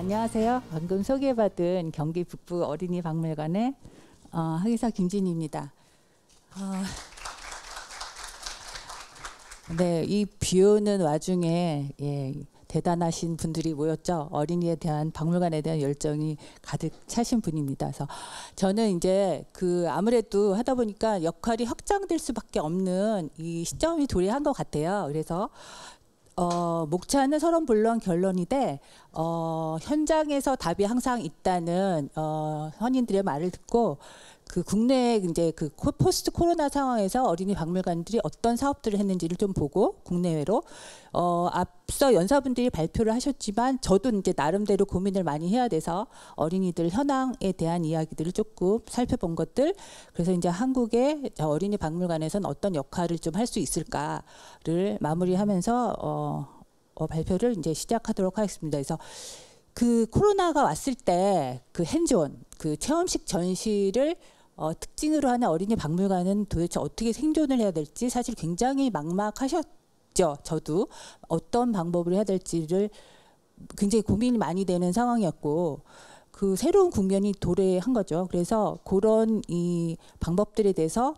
안녕하세요. 방금 소개받은 경기 북부 어린이 박물관의 어, 학의사 김진입니다. 어, 네, 이 비오는 와중에 예, 대단하신 분들이 모였죠. 어린이에 대한 박물관에 대한 열정이 가득 차신 분입니다. 그래서 저는 이제 그 아무래도 하다 보니까 역할이 확장될 수밖에 없는 이 시점이 도래한 것 같아요. 그래서 어, 목차는 서론 불론 결론이되 어, 현장에서 답이 항상 있다는 어, 선인들의 말을 듣고 그 국내 이제 그 포스트 코로나 상황에서 어린이 박물관들이 어떤 사업들을 했는지를 좀 보고 국내외로 어 앞서 연사분들이 발표를 하셨지만 저도 이제 나름대로 고민을 많이 해야 돼서 어린이들 현황에 대한 이야기들을 조금 살펴본 것들 그래서 이제 한국의 어린이 박물관에선 어떤 역할을 좀 할 수 있을까를 마무리하면서 어, 어 발표를 이제 시작하도록 하겠습니다. 그래서 그 코로나가 왔을 때 그 핸즈온 그 체험식 전시를 어, 특징으로 하는 어린이 박물관은 도대체 어떻게 생존을 해야 될지 사실 굉장히 막막하셨죠. 저도 어떤 방법을 해야 될지를 굉장히 고민이 많이 되는 상황이었고 그 새로운 국면이 도래한 거죠. 그래서 그런 이 방법들에 대해서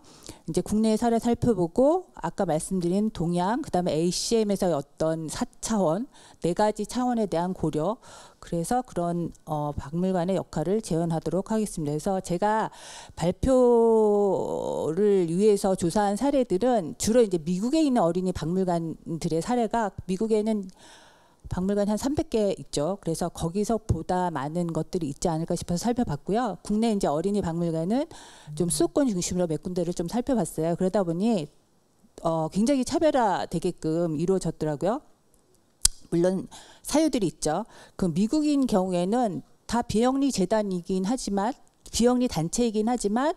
이제 국내의 사례 살펴보고 아까 말씀드린 동양, 그다음에 ACM에서 의 어떤 사차원네 가지 차원에 대한 고려, 그래서 그런 어, 박물관의 역할을 재현하도록 하겠습니다. 그래서 제가 발표를 위해서 조사한 사례들은 주로 이제 미국에 있는 어린이 박물관들의 사례가 미국에는 박물관 이한 300개 있죠. 그래서 거기서 보다 많은 것들이 있지 않을까 싶어서 살펴봤고요. 국내 이제 어린이 박물관은 좀 수도권 중심으로 몇 군데를 좀 살펴봤어요. 그러다 보니 어, 굉장히 차별화되게끔 이루어졌더라고요. 물론 사유들이 있죠. 그 미국인 경우에는 다 비영리 재단이긴 하지만 비영리 단체이긴 하지만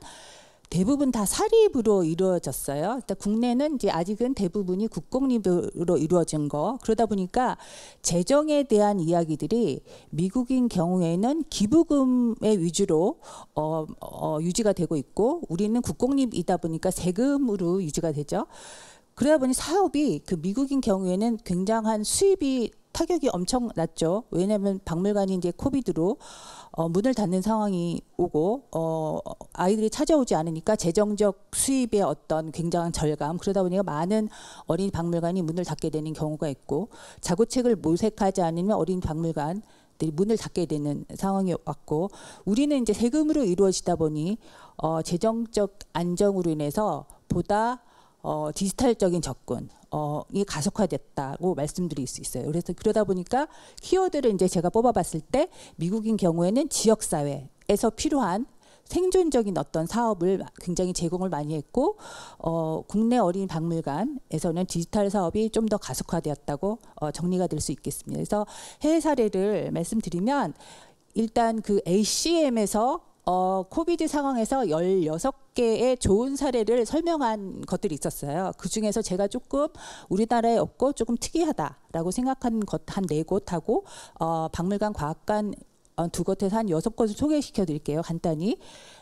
대부분 다 사립으로 이루어졌어요. 일단 그러니까 국내는 이제 아직은 대부분이 국공립으로 이루어진 거. 그러다 보니까 재정에 대한 이야기들이 미국인 경우에는 기부금의 위주로 어, 어, 유지가 되고 있고 우리는 국공립이다 보니까 세금으로 유지가 되죠. 그러다 보니 사업이 그 미국인 경우에는 굉장한 수입이 타격이 엄청 났죠. 왜냐하면 박물관이 이제 코비드로 어, 문을 닫는 상황이 오고 어, 아이들이 찾아오지 않으니까 재정적 수입의 어떤 굉장한 절감 그러다 보니까 많은 어린 박물관이 문을 닫게 되는 경우가 있고 자구책을 모색하지 않으면 어린 박물관 들이 문을 닫게 되는 상황이 왔고 우리는 이제 세금으로 이루어지다 보니 어, 재정적 안정으로 인해서 보다 어, 디지털적인 접근, 어, 이 가속화됐다고 말씀드릴 수 있어요. 그래서 그러다 보니까 키워드를 이제 제가 뽑아봤을 때 미국인 경우에는 지역사회에서 필요한 생존적인 어떤 사업을 굉장히 제공을 많이 했고 어, 국내 어린 박물관에서는 디지털 사업이 좀 더 가속화되었다고 어, 정리가 될 수 있겠습니다. 그래서 해외 사례를 말씀드리면 일단 그 ACM에서 어, 코비드 상황에서 16개의 좋은 사례를 설명한 것들이 있었어요. 그 중에서 제가 조금 우리나라에 없고 조금 특이하다라고 생각한 것 한 네 곳하고 어, 박물관 과학관 어, 두 곳에서 한 여섯 곳을 소개시켜 드릴게요. 간단히.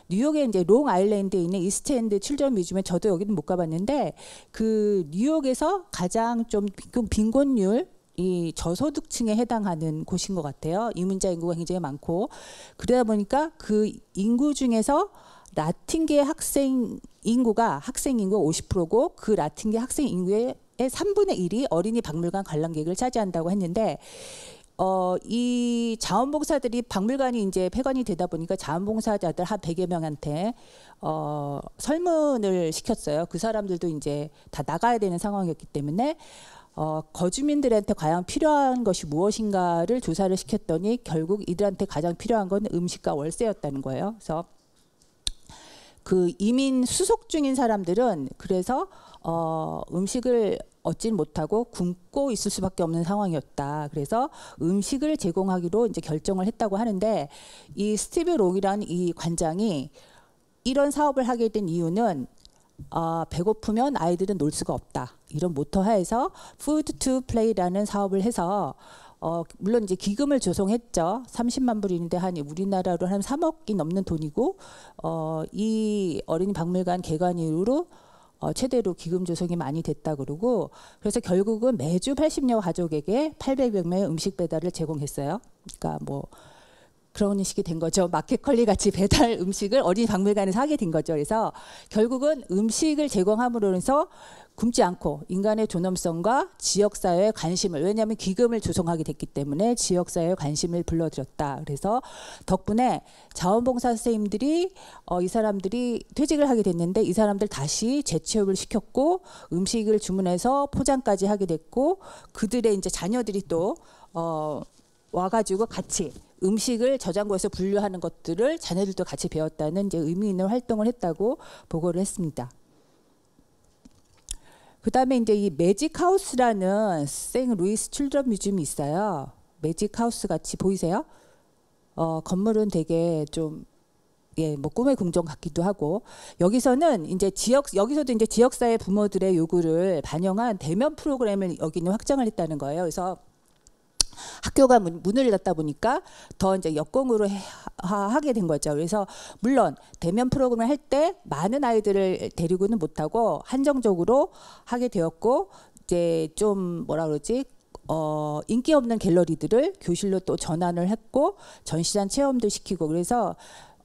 뉴욕에 이제 롱 아일랜드에 있는 이스트엔드 칠전 뮤지엄에 저도 여기는 못 가봤는데 그 뉴욕에서 가장 좀 빈곤율 이 저소득층에 해당하는 곳인 것 같아요. 이민자 인구가 굉장히 많고 그러다 보니까 그 인구 중에서 라틴계 학생 인구가 학생 인구 50%고 그 라틴계 학생 인구의 3분의 1이 어린이 박물관 관람객을 차지한다고 했는데 어, 이 자원봉사들이 박물관이 이제 폐관이 되다 보니까 자원봉사자들 한 100여 명한테 어, 설문을 시켰어요. 그 사람들도 이제 다 나가야 되는 상황이었기 때문에 어, 거주민들한테 과연 필요한 것이 무엇인가를 조사를 시켰더니 결국 이들한테 가장 필요한 건 음식과 월세였다는 거예요. 그래서 그 이민 수속 중인 사람들은 그래서 어, 음식을 얻진 못하고 굶고 있을 수밖에 없는 상황이었다. 그래서 음식을 제공하기로 이제 결정을 했다고 하는데 이 스티브 롱이라는이 관장이 이런 사업을 하게 된 이유는 아, 배고프면 아이들은 놀 수가 없다. 이런 모토 하에서 Food to Play라는 사업을 해서 어, 물론 이제 기금을 조성했죠. 30만 불인데 한 우리나라로 한 3억이 넘는 돈이고 어, 이 어린이 박물관 개관 이후로 어, 최대로 기금 조성이 많이 됐다 그러고 그래서 결국은 매주 80여 가족에게 800여 명의 음식 배달을 제공했어요. 그러니까 뭐 그런 인 식이 된 거죠. 마켓컬리 같이 배달 음식을 어린이 박물관에서 하게 된 거죠. 그래서 결국은 음식을 제공함으로써 굶지 않고 인간의 존엄성과 지역사회의 관심을 왜냐하면 기금을 조성하게 됐기 때문에 지역사회의 관심을 불러들였다. 그래서 덕분에 자원봉사 선생님들이 어, 이 사람들이 퇴직을 하게 됐는데 이 사람들 다시 재취업을 시켰고 음식을 주문해서 포장까지 하게 됐고 그들의 이제 자녀들이 또 어, 와가지고 같이 음식을 저장고에서 분류하는 것들을 자녀들도 같이 배웠다는 이제 의미 있는 활동을 했다고 보고를 했습니다. 그다음에 이제 이 매직 하우스라는 생 루이스 칠드 뮤지엄이 있어요. 매직 하우스 같이 보이세요? 어, 건물은 되게 좀 예, 뭐 꿈의 궁전 같기도 하고 여기서는 이제 지역 여기서도 이제 지역사회 부모들의 요구를 반영한 대면 프로그램을 여기는 확장을 했다는 거예요. 그래서 학교가 문, 문을 닫다 보니까 더 이제 역공으로 해, 하, 하게 된 거죠. 그래서 물론 대면 프로그램을 할 때 많은 아이들을 데리고는 못하고 한정적으로 하게 되었고 이제 좀 뭐라 그러지 어, 인기 없는 갤러리들을 교실로 또 전환을 했고 전시장 체험도 시키고 그래서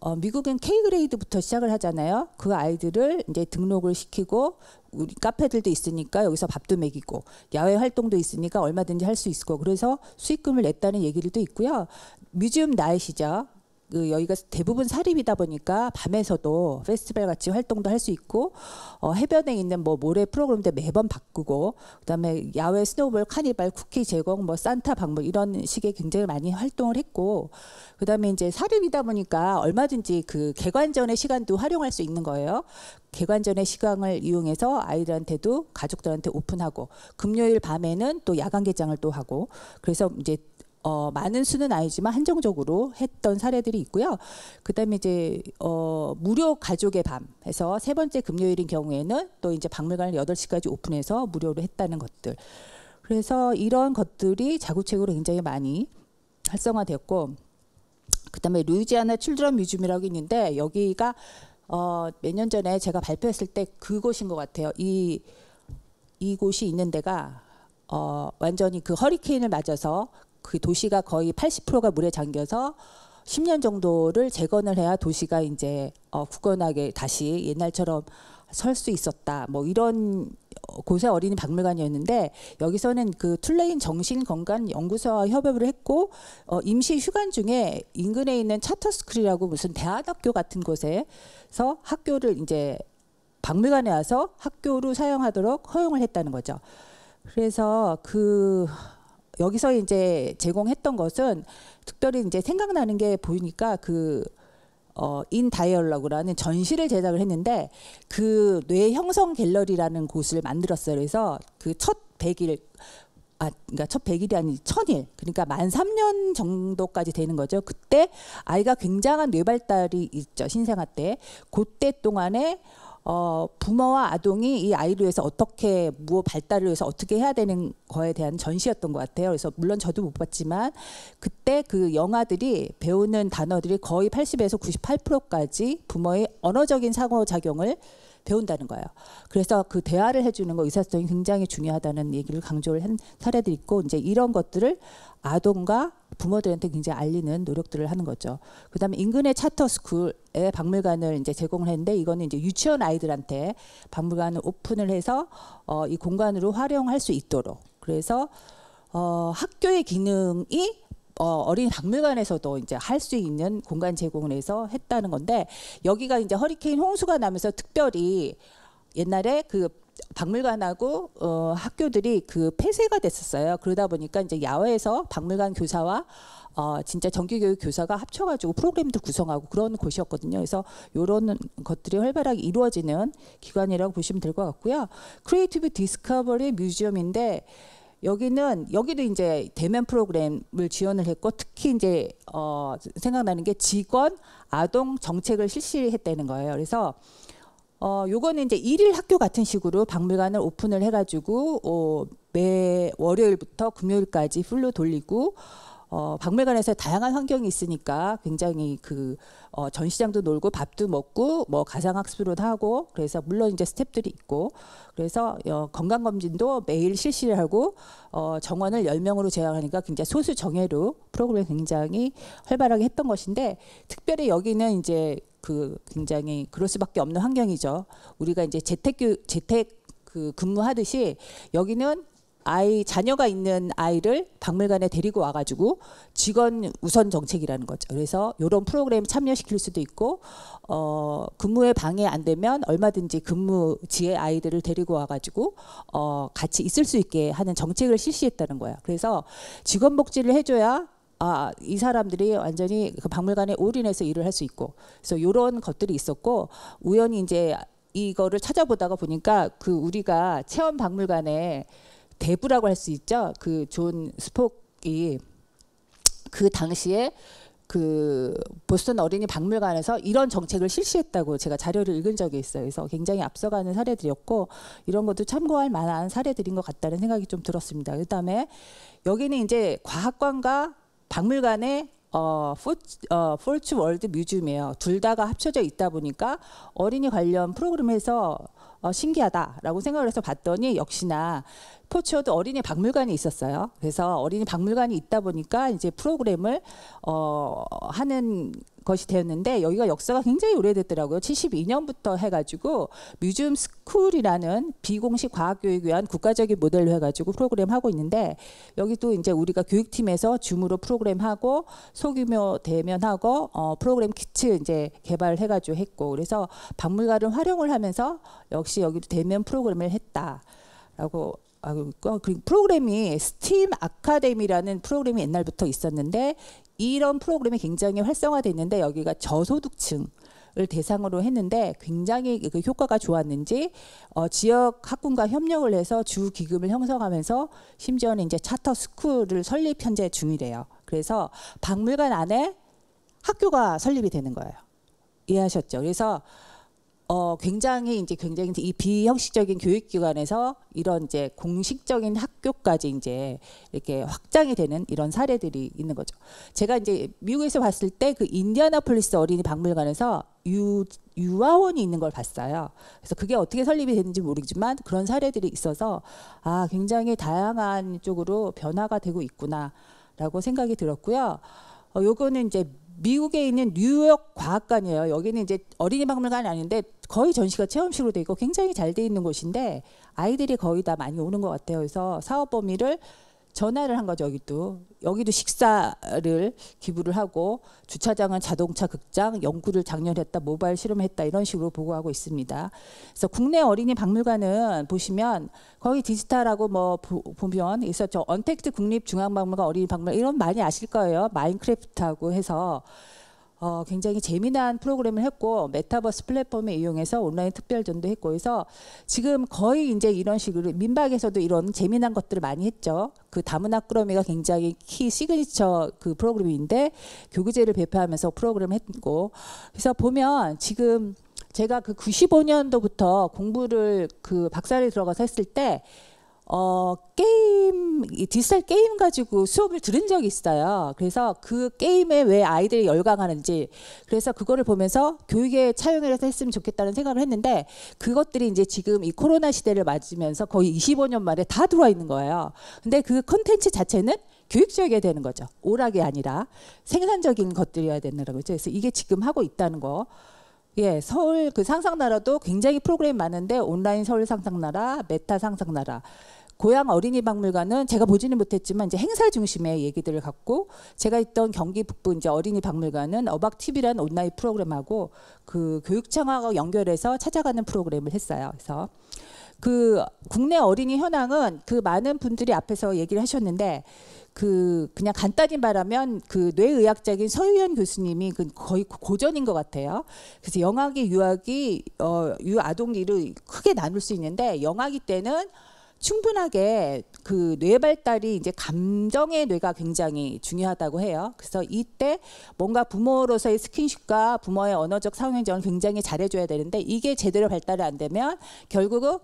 어, 미국엔 K 그레이드부터 시작을 하잖아요. 그 아이들을 이제 등록을 시키고 우리 카페들도 있으니까 여기서 밥도 먹이고 야외 활동도 있으니까 얼마든지 할 수 있고 그래서 수익금을 냈다는 얘기도 있고요. 뮤지엄 나이시죠. 그 여기가 대부분 사립이다 보니까 밤에서도 페스티벌 같이 활동도 할 수 있고 어, 해변에 있는 뭐 모래 프로그램도 매번 바꾸고 그다음에 야외 스노우볼 카니발 쿠키 제공 뭐 산타 방문 뭐 이런 식의 굉장히 많이 활동을 했고 그다음에 이제 사립이다 보니까 얼마든지 그 개관전의 시간도 활용할 수 있는 거예요. 개관전의 시간을 이용해서 아이들한테도 가족들한테 오픈하고 금요일 밤에는 또 야간 개장을 또 하고 그래서 이제 어, 많은 수는 아니지만 한정적으로 했던 사례들이 있고요. 그다음에 이제 어, 무료 가족의 밤에서 세 번째 금요일인 경우에는 또 이제 박물관을 여 시까지 오픈해서 무료로 했다는 것들. 그래서 이런 것들이 자구책으로 굉장히 많이 활성화됐고 그다음에 루이지아나 출드런 뮤지엄이라고 있는데 여기가 어, 몇 년 전에 제가 발표했을 때 그곳인 것 같아요. 이 이곳이 있는 데가 어, 완전히 그 허리케인을 맞아서 그 도시가 거의 80%가 물에 잠겨서 10년 정도를 재건을 해야 도시가 이제 어, 굳건하게 다시 옛날처럼 설 수 있었다. 뭐 이런 어, 곳의 어린이 박물관이었는데 여기서는 그 툴레인 정신건강연구소와 협업을 했고 어, 임시 휴관 중에 인근에 있는 차터스쿨이라고 무슨 대안학교 같은 곳에서 학교를 이제 박물관에 와서 학교로 사용하도록 허용을 했다는 거죠. 그래서 그 여기서 이제 제공했던 것은 특별히 이제 생각나는 게 보이니까 그 어, 인 다이얼러그라는 전시를 제작을 했는데 그 뇌 형성 갤러리라는 곳을 만들었어요. 그래서 그 첫 100일 아, 그러니까 첫 100일이 아니 천일 그러니까 만 3년 정도까지 되는 거죠. 그때 아이가 굉장한 뇌 발달이 있죠. 신생아 때. 그때 동안에 어, 부모와 아동이 이 아이를 위해서 어떻게 무엇 발달을 위해서 어떻게 해야 되는 거에 대한 전시였던 것 같아요. 그래서 물론 저도 못 봤지만 그때 그 영화들이 배우는 단어들이 거의 80에서 98%까지 부모의 언어적인 사고 작용을 배운다는 거예요. 그래서 그 대화를 해주는 거 의사소통이 굉장히 중요하다는 얘기를 강조를 한 사례도 있고 이제 이런 것들을 아동과 부모들한테 굉장히 알리는 노력들을 하는 거죠. 그다음에 인근의 차터 스쿨에 박물관을 이제 제공을 했는데 이거는 이제 유치원 아이들한테 박물관을 오픈을 해서 어, 이 공간으로 활용할 수 있도록 그래서 어, 학교의 기능이 어, 어린 박물관에서도 이제 할 수 있는 공간 제공을 해서 했다는 건데 여기가 이제 허리케인 홍수가 나면서 특별히 옛날에 그 박물관하고 어, 학교들이 그 폐쇄가 됐었어요. 그러다 보니까 이제 야외에서 박물관 교사와 어, 진짜 정규교육 교사가 합쳐가지고 프로그램도 구성하고 그런 곳이었거든요. 그래서 이런 것들이 활발하게 이루어지는 기관이라고 보시면 될 것 같고요. 크리에이티브 디스커버리 뮤지엄인데 여기는 여기도 이제 대면 프로그램을 지원을 했고 특히 이제 어 생각나는 게 직원 아동 정책을 실시했다는 거예요. 그래서 어 요거는 이제 일일 학교 같은 식으로 박물관을 오픈을 해 가지고 어, 매 월요일부터 금요일까지 풀로 돌리고 어, 박물관에서 다양한 환경이 있으니까 굉장히 그 어, 전시장도 놀고 밥도 먹고 뭐가상학습으 하고 그래서 물론 이제 스탭들이 있고 그래서 어, 건강검진도 매일 실시를 하고 어, 정원을 열명으로 제한하니까 굉장히 소수 정예로 프로그램 굉장히 활발하게 했던 것인데 특별히 여기는 이제 그 굉장히 그럴 수밖에 없는 환경이죠. 우리가 이제 재택 재택 그 근무하듯이 여기는 아이 자녀가 있는 아이를 박물관에 데리고 와가지고 직원 우선 정책이라는 거죠. 그래서 이런 프로그램 참여시킬 수도 있고 어, 근무에 방해 안 되면 얼마든지 근무지에 아이들을 데리고 와가지고 어, 같이 있을 수 있게 하는 정책을 실시했다는 거야. 그래서 직원 복지를 해줘야 아, 이 사람들이 완전히 그 박물관에 올인해서 일을 할 수 있고 그래서 이런 것들이 있었고 우연히 이제 이거를 찾아보다가 보니까 그 우리가 체험 박물관에 대부라고 할 수 있죠. 그 존 스폭이 그 당시에 그 보스턴 어린이 박물관에서 이런 정책을 실시했다고 제가 자료를 읽은 적이 있어요. 그래서 굉장히 앞서가는 사례들이었고 이런 것도 참고할 만한 사례들인 것 같다는 생각이 좀 들었습니다. 그다음에 여기는 이제 과학관과 박물관의 어, 포츠, 어, 월드 뮤지엄이에요. 둘 다가 합쳐져 있다 보니까 어린이 관련 프로그램에서 어, 신기하다라고 생각을 해서 봤더니 역시나 포츠워드 어린이 박물관이 있었어요. 그래서 어린이 박물관이 있다 보니까 이제 프로그램을 어, 하는 것이 되었는데 여기가 역사가 굉장히 오래됐더라고요. 72년부터 해가지고 뮤지엄 스쿨이라는 비공식 과학교육 위한 국가적인 모델로 해가지고 프로그램 하고 있는데 여기도 이제 우리가 교육팀에서 줌으로 프로그램하고 소규모 대면하고 어, 프로그램 키트 이제 개발해가지고 했고 그래서 박물관을 활용을 하면서 역시 여기도 대면 프로그램을 했다라고 아, 그 프로그램이 스팀 아카데미라는 프로그램이 옛날부터 있었는데 이런 프로그램이 굉장히 활성화됐는데 여기가 저소득층 을 대상으로 했는데 굉장히 그 효과가 좋았는지 어, 지역 학군과 협력을 해서 주 기금을 형성하면서 심지어는 이제 차터 스쿨을 설립 현재 중이래요. 그래서 박물관 안에 학교가 설립이 되는 거예요. 이해하셨죠? 그래서 어, 굉장히 이제 굉장히 이 비형식적인 교육기관에서 이런 이제 공식적인 학교까지 이제 이렇게 확장이 되는 이런 사례들이 있는 거죠. 제가 이제 미국에서 봤을 때 그 인디아나폴리스 어린이 박물관에서 유, 유아원이 있는 걸 봤어요. 그래서 그게 어떻게 설립이 되는지 모르지만 겠 그런 사례들이 있어서 아, 굉장히 다양한 쪽으로 변화가 되고 있구나라고 생각이 들었고요. 어, 요거는 이제 미국에 있는 뉴욕 과학관이에요. 여기는 이제 어린이 박물관이 아닌데 거의 전시가 체험식으로 되어 있고 굉장히 잘 돼 있는 곳인데 아이들이 거의 다 많이 오는 것 같아요. 그래서 사업 범위를 전화를 한 거죠 여기도 여기도 식사를 기부를 하고 주차장은 자동차 극장 연구를 작년했다 모바일 실험했다 이런 식으로 보고하고 있습니다 그래서 국내 어린이 박물관은 보시면 거의 디지털하고 뭐 보, 보면 있어 저 언택트 국립 중앙박물관 어린이 박물관 이런 많이 아실 거예요 마인크래프트하고 해서 어, 굉장히 재미난 프로그램을 했고 메타버스 플랫폼을 이용해서 온라인 특별전도 했고 해서 지금 거의 이제 이런 식으로 민박에서도 이런 재미난 것들을 많이 했죠. 그 다문화 꾸러미가 굉장히 키 시그니처 그 프로그램인데 교구제를 배포하면서 프로그램 했고 그래서 보면 지금 제가 그 95년도부터 공부를 그 박사를 들어가서 했을 때 어, 게임, 디지털 게임 가지고 수업을 들은 적이 있어요. 그래서 그 게임에 왜 아이들이 열광하는지, 그래서 그거를 보면서 교육에 차용을 해서 했으면 좋겠다는 생각을 했는데, 그것들이 이제 지금 이 코로나 시대를 맞으면서 거의 25년 만에 다 들어와 있는 거예요. 근데 그 컨텐츠 자체는 교육적이어야 되는 거죠. 오락이 아니라 생산적인 것들이어야 되는 거죠. 그래서 이게 지금 하고 있다는 거. 예, 서울 그 상상나라도 굉장히 프로그램 많은데 온라인 서울 상상나라, 메타 상상나라 고향 어린이 박물관은 제가 보지는 못했지만 이제 행사 중심의 얘기들을 갖고 제가 있던 경기 북부 이제 어린이 박물관은 어박 TV란 온라인 프로그램하고 그 교육청하고 연결해서 찾아가는 프로그램을 했어요. 그래서 그 국내 어린이 현황은 그 많은 분들이 앞에서 얘기를 하셨는데 그 그냥 간단히 말하면 그 뇌의학적인 서유연 교수님이 그 거의 고전인 것 같아요. 그래서 영아기, 유아기, 어, 유아동기를 크게 나눌 수 있는데 영아기 때는 충분하게 그 뇌 발달이 이제 감정의 뇌가 굉장히 중요하다고 해요. 그래서 이때 뭔가 부모로서의 스킨십과 부모의 언어적 상호행정을 굉장히 잘해줘야 되는데 이게 제대로 발달이 안 되면 결국은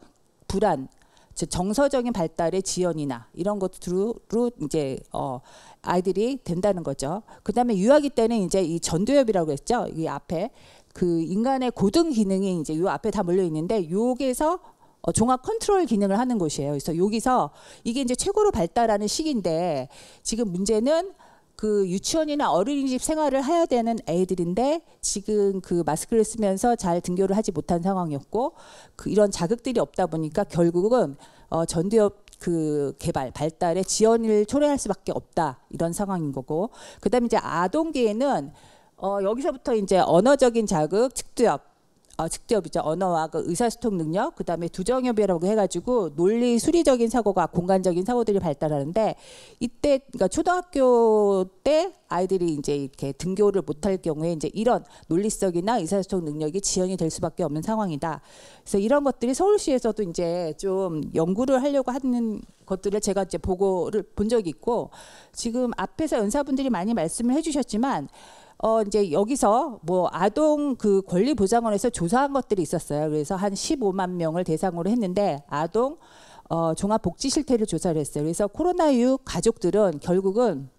불안, 즉 정서적인 발달의 지연이나 이런 것들로 이제 어 아이들이 된다는 거죠. 그다음에 유아기 때는 이제 이 전두엽이라고 했죠. 이 앞에 그 인간의 고등 기능이 이제 이 앞에 다 몰려 있는데 요에서 어, 종합 컨트롤 기능을 하는 곳이에요. 그래서 여기서 이게 이제 최고로 발달하는 시기인데 지금 문제는 그 유치원이나 어린이집 생활을 해야 되는 애들인데 지금 그 마스크를 쓰면서 잘 등교를 하지 못한 상황이었고 그 이런 자극들이 없다 보니까 결국은 어, 전두엽 그 개발 발달에 지연을 초래할 수밖에 없다 이런 상황인 거고 그다음 이제 아동기에는 어 여기서부터 이제 언어적인 자극, 측두엽 어, 직접이죠 언어와 그 의사소통 능력 그다음에 두정협의라고 해가지고 논리 수리적인 사고가 공간적인 사고들이 발달하는데 이때 그러니까 초등학교 때 아이들이 이제 이렇게 등교를 못할 경우에 이제 이런 논리성이나 의사소통 능력이 지연이 될 수밖에 없는 상황이다. 그래서 이런 것들이 서울시에서도 이제 좀 연구를 하려고 하는 것들을 제가 이제 보고를 본 적이 있고 지금 앞에서 연사분들이 많이 말씀을 해주셨지만 어 이제 여기서 뭐 아동 그 권리 보장원에서 조사한 것들이 있었어요. 그래서 한 15만 명을 대상으로 했는데 아동 어 종합 복지 실태를 조사를 했어요. 그래서 코로나 이후 가족들은 결국은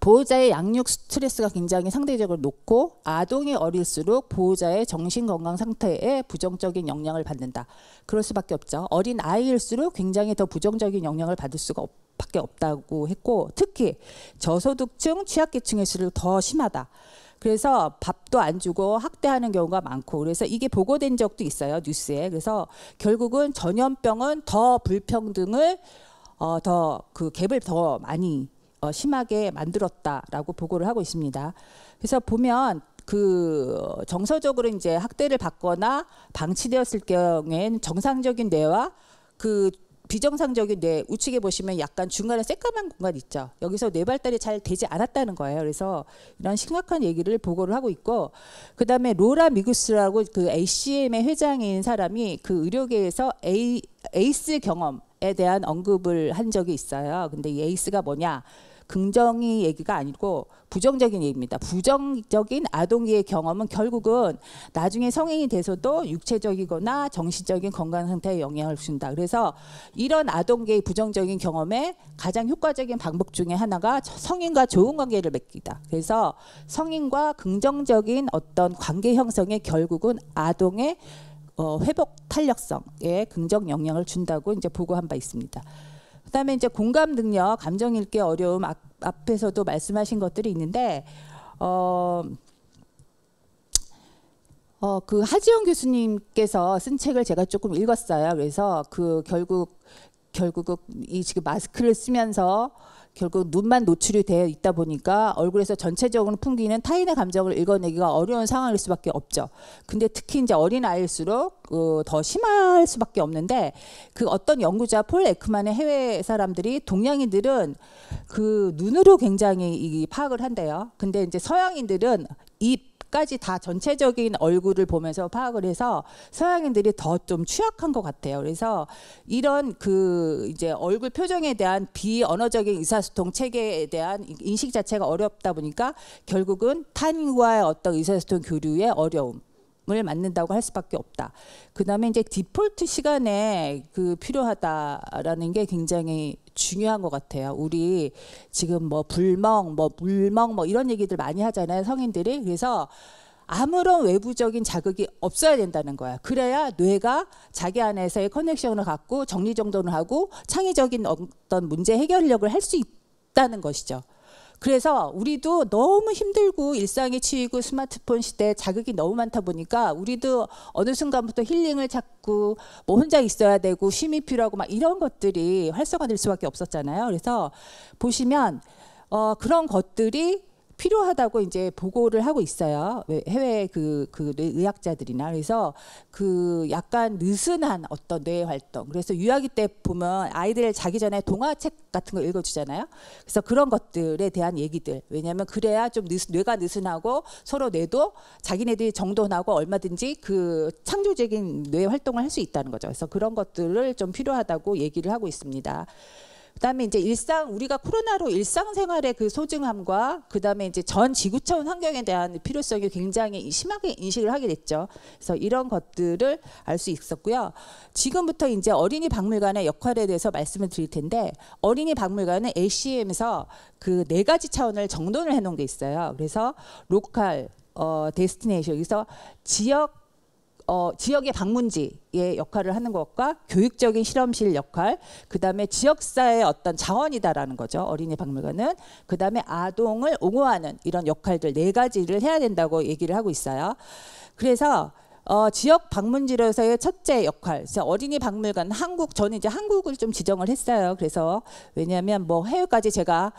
보호자의 양육 스트레스가 굉장히 상대적으로 높고 아동이 어릴수록 보호자의 정신 건강 상태에 부정적인 영향을 받는다. 그럴 수밖에 없죠. 어린 아이일수록 굉장히 더 부정적인 영향을 받을 수가 없, 밖에 없다고 했고 특히 저소득층 취약계층의 수를 더 심하다. 그래서 밥도 안 주고 학대하는 경우가 많고 그래서 이게 보고된 적도 있어요 뉴스에 그래서 결국은 전염병은 더 불평등을 어, 더 그 갭을 더 많이 어, 심하게 만들었다라고 보고를 하고 있습니다 그래서 보면 그 정서적으로 이제 학대를 받거나 방치되었을 경우엔 정상적인 뇌와 그 비정상적인 뇌 우측에 보시면 약간 중간에 새까만 공간 있죠. 여기서 뇌 발달이 잘 되지 않았다는 거예요. 그래서 이런 심각한 얘기를 보고를 하고 있고 그다음에 로라 미구스라고 그 ACM의 회장인 사람이 그 의료계에서 A, 에이스 경험에 대한 언급을 한 적이 있어요. 근데 이 에이스가 뭐냐? 긍정이 얘기가 아니고 부정적인 얘기입니다. 부정적인 아동기의 경험은 결국은 나중에 성인이 돼서도 육체적이거나 정신적인 건강 상태에 영향을 준다. 그래서 이런 아동기의 부정적인 경험에 가장 효과적인 방법 중에 하나가 성인과 좋은 관계를 맺기다. 그래서 성인과 긍정적인 어떤 관계 형성에 결국은 아동의 어, 회복 탄력성에 긍정 영향을 준다고 이제 보고한 바 있습니다. 그다음에 이제 공감 능력, 감정 읽기 어려움 앞, 앞에서도 말씀하신 것들이 있는데 어. 어, 그 하지영 교수님께서 쓴 책을 제가 조금 읽었어요. 그래서 그 결국 결국이 지금 마스크를 쓰면서 결국 눈만 노출이 되어 있다 보니까 얼굴에서 전체적으로 풍기는 타인의 감정을 읽어내기가 어려운 상황일 수밖에 없죠. 근데 특히 이제 어린 아이일수록 어, 더 심할 수밖에 없는데 그 어떤 연구자 폴 에크만의 해외 사람들이 동양인들은 그 눈으로 굉장히 파악을 한대요. 근데 이제 서양인들은 입 목까지 다 전체적인 얼굴을 보면서 파악을 해서 서양인들이 더 좀 취약한 것 같아요. 그래서 이런 그 이제 얼굴 표정에 대한 비언어적인 의사소통 체계에 대한 인식 자체가 어렵다 보니까 결국은 타인과의 어떤 의사소통 교류의 어려움 을 맞는다고 할 수밖에 없다. 그다음에 이제 디폴트 시간에 그 필요하다라는 게 굉장히 중요한 것 같아요. 우리 지금 뭐 불멍, 뭐 물멍, 뭐 이런 얘기들 많이 하잖아요. 성인들이. 그래서 아무런 외부적인 자극이 없어야 된다는 거야. 그래야 뇌가 자기 안에서의 커넥션을 갖고 정리정돈을 하고 창의적인 어떤 문제 해결력을 할 수 있다는 것이죠. 그래서 우리도 너무 힘들고 일상이 치이고 스마트폰 시대에 자극이 너무 많다 보니까 우리도 어느 순간부터 힐링을 찾고 뭐 혼자 있어야 되고 쉼이 필요하고 막 이런 것들이 활성화될 수밖에 없었잖아요. 그래서 보시면 어, 그런 것들이 필요하다고 이제 보고를 하고 있어요. 해외 그, 그 의학자들이나 그래서 그 약간 느슨한 어떤 뇌 활동. 그래서 유아기 때 보면 아이들 자기 전에 동화책 같은 거 읽어주잖아요. 그래서 그런 것들에 대한 얘기들. 왜냐하면 그래야 좀 느슨, 뇌가 느슨하고 서로 뇌도 자기네들이 정돈하고 얼마든지 그 창조적인 뇌 활동을 할 수 있다는 거죠. 그래서 그런 것들을 좀 필요하다고 얘기를 하고 있습니다. 그다음에 이제 일상 우리가 코로나로 일상생활의 그 소중함과 그다음에 이제 전 지구촌 환경에 대한 필요성이 굉장히 심하게 인식을 하게 됐죠. 그래서 이런 것들을 알 수 있었고요. 지금부터 이제 어린이 박물관의 역할에 대해서 말씀을 드릴 텐데 어린이 박물관은 ACM에서 그 네 가지 차원을 정돈을 해 놓은 게 있어요. 그래서 로컬 어 데스티네이션 여기서 지역 어, 지역의 방문지의 역할을 하는 것과 교육적인 실험실 역할, 그 다음에 지역사의 어떤 자원이다라는 거죠. 어린이 박물관은. 그 다음에 아동을 옹호하는 이런 역할들 네 가지를 해야 된다고 얘기를 하고 있어요. 그래서 어, 지역 방문지로서의 첫째 역할. 어린이 박물관 한국 저는 이제 한국을 좀 지정을 했어요. 그래서 왜냐하면 뭐 해외까지 제가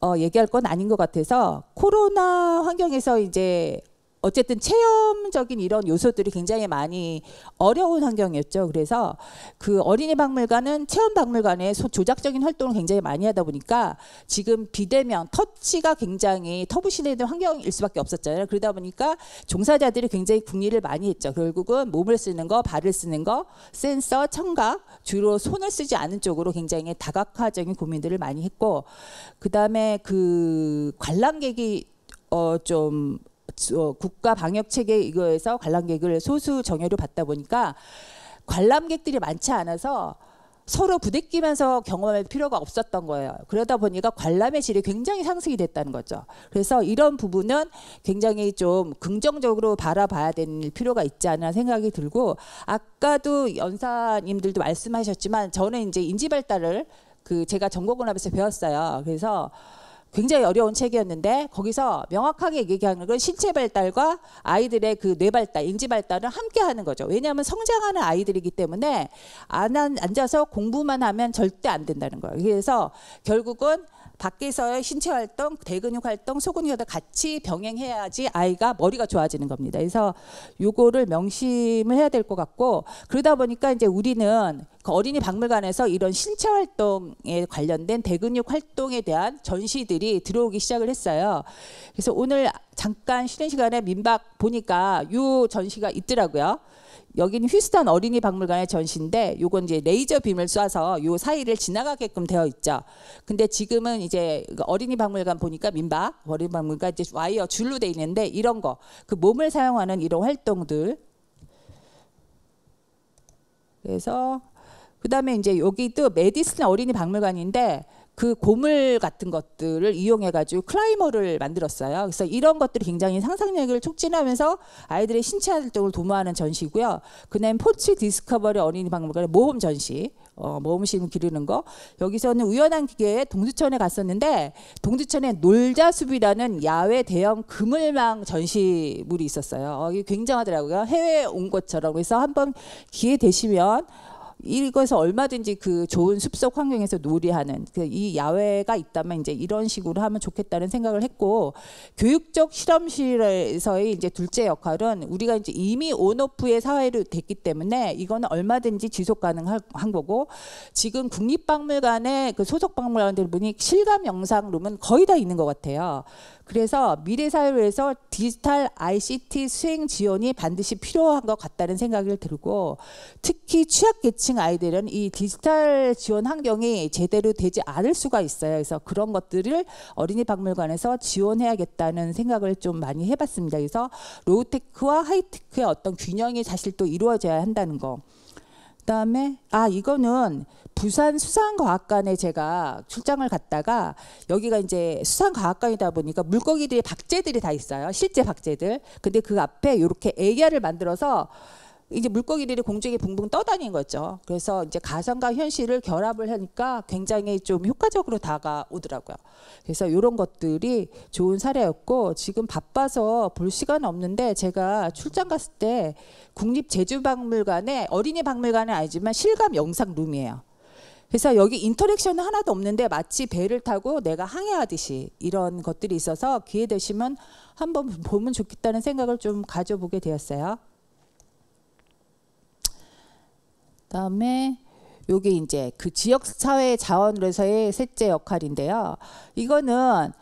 어, 얘기할 건 아닌 것 같아서 코로나 환경에서 이제 어쨌든 체험적인 이런 요소들이 굉장히 많이 어려운 환경이었죠. 그래서 그 어린이 박물관은 체험 박물관의 조작적인 활동을 굉장히 많이 하다 보니까 지금 비대면 터치가 굉장히 터부시되는 환경일 수밖에 없었잖아요. 그러다 보니까 종사자들이 굉장히 궁리를 많이 했죠. 결국은 몸을 쓰는 거, 발을 쓰는 거, 센서, 청각 주로 손을 쓰지 않은 쪽으로 굉장히 다각화적인 고민들을 많이 했고 그다음에 그 관람객이 어좀 어, 국가 방역 체계 이거에서 관람객을 소수 정예로 받다 보니까 관람객들이 많지 않아서 서로 부대끼면서 경험할 필요가 없었던 거예요. 그러다 보니까 관람의 질이 굉장히 상승이 됐다는 거죠. 그래서 이런 부분은 굉장히 좀 긍정적으로 바라봐야 될 필요가 있지 않나 생각이 들고 아까도 연사님들도 말씀하셨지만 저는 이제 인지발달을 그 제가 전공을 하면서 배웠어요. 그래서 굉장히 어려운 책이었는데 거기서 명확하게 얘기하는 건 신체 발달과 아이들의 그 뇌 발달, 인지 발달을 함께 하는 거죠. 왜냐하면 성장하는 아이들이기 때문에 안 앉아서 공부만 하면 절대 안 된다는 거예요. 그래서 결국은 밖에서의 신체 활동, 대근육 활동, 소근육 활동 같이 병행해야지 아이가 머리가 좋아지는 겁니다. 그래서 요거를 명심을 해야 될 것 같고 그러다 보니까 이제 우리는 그 어린이 박물관에서 이런 신체 활동에 관련된 대근육 활동에 대한 전시들이 들어오기 시작을 했어요. 그래서 오늘 잠깐 쉬는 시간에 민박 보니까 요 전시가 있더라고요. 여기는 휴스턴 어린이 박물관의 전시인데 요건 이제 레이저 빔을 쏴서 요 사이를 지나가게끔 되어 있죠. 근데 지금은 이제 그 어린이 박물관 보니까 민박 어린이 박물관 이제 와이어 줄로 돼 있는데 이런 거 그 몸을 사용하는 이런 활동들 그래서 그다음에 이제 여기도 메디슨 어린이 박물관인데 그 고물 같은 것들을 이용해가지고 클라이머를 만들었어요. 그래서 이런 것들이 굉장히 상상력을 촉진하면서 아이들의 신체 활동을 도모하는 전시고요. 그다음 포츠 디스커버리 어린이 박물관의 모험 전시, 어, 모험심을 기르는 거. 여기서는 우연한 기회에 동두천에 갔었는데 동두천에 놀자숲이라는 야외 대형 그물망 전시물이 있었어요. 어, 이게 굉장하더라고요. 해외 온 것처럼. 그래서 한번 기회 되시면 이것에서 얼마든지 그 좋은 숲속 환경에서 놀이하는 그 이 야외가 있다면 이제 이런 식으로 하면 좋겠다는 생각을 했고 교육적 실험실에서의 이제 둘째 역할은 우리가 이제 이미 온오프의 사회로 됐기 때문에 이거는 얼마든지 지속 가능한 거고 지금 국립박물관의 그 소속 박물관들 보니 실감 영상 룸은 거의 다 있는 것 같아요. 그래서 미래 사회에서 디지털 ICT 수행 지원이 반드시 필요한 것 같다는 생각을 들고 특히 취약계층 아이들은 이 디지털 지원 환경이 제대로 되지 않을 수가 있어요. 그래서 그런 것들을 어린이 박물관에서 지원해야겠다는 생각을 좀 많이 해봤습니다. 그래서 로우테크와 하이테크의 어떤 균형이 사실 또 이루어져야 한다는 거. 그다음에 아 이거는 부산 수산과학관에 제가 출장을 갔다가 여기가 이제 수산과학관이다 보니까 물고기들이 박제들이 다 있어요. 실제 박제들. 근데 그 앞에 이렇게 애기야를 만들어서 이제 물고기들이 공중에 붕붕 떠다닌 거죠. 그래서 이제 가상과 현실을 결합을 하니까 굉장히 좀 효과적으로 다가오더라고요. 그래서 이런 것들이 좋은 사례였고 지금 바빠서 볼 시간 없는데 제가 출장 갔을 때 국립 제주박물관에 어린이 박물관은 아니지만 실감 영상 룸이에요. 그래서 여기 인터랙션은 하나도 없는데 마치 배를 타고 내가 항해하듯이 이런 것들이 있어서 기회 되시면 한번 보면 좋겠다는 생각을 좀 가져보게 되었어요. 그다음에 요게 이제 그 지역 사회 자원으로서의 셋째 역할인데요. 이거는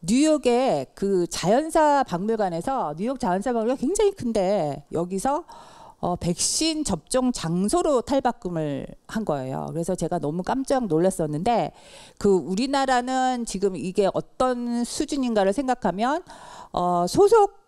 뉴욕의 그 자연사 박물관에서 뉴욕 자연사 박물관 굉장히 큰데 여기서 어, 백신 접종 장소로 탈바꿈을 한 거예요. 그래서 제가 너무 깜짝 놀랐었는데 그 우리나라는 지금 이게 어떤 수준인가를 생각하면 어, 소속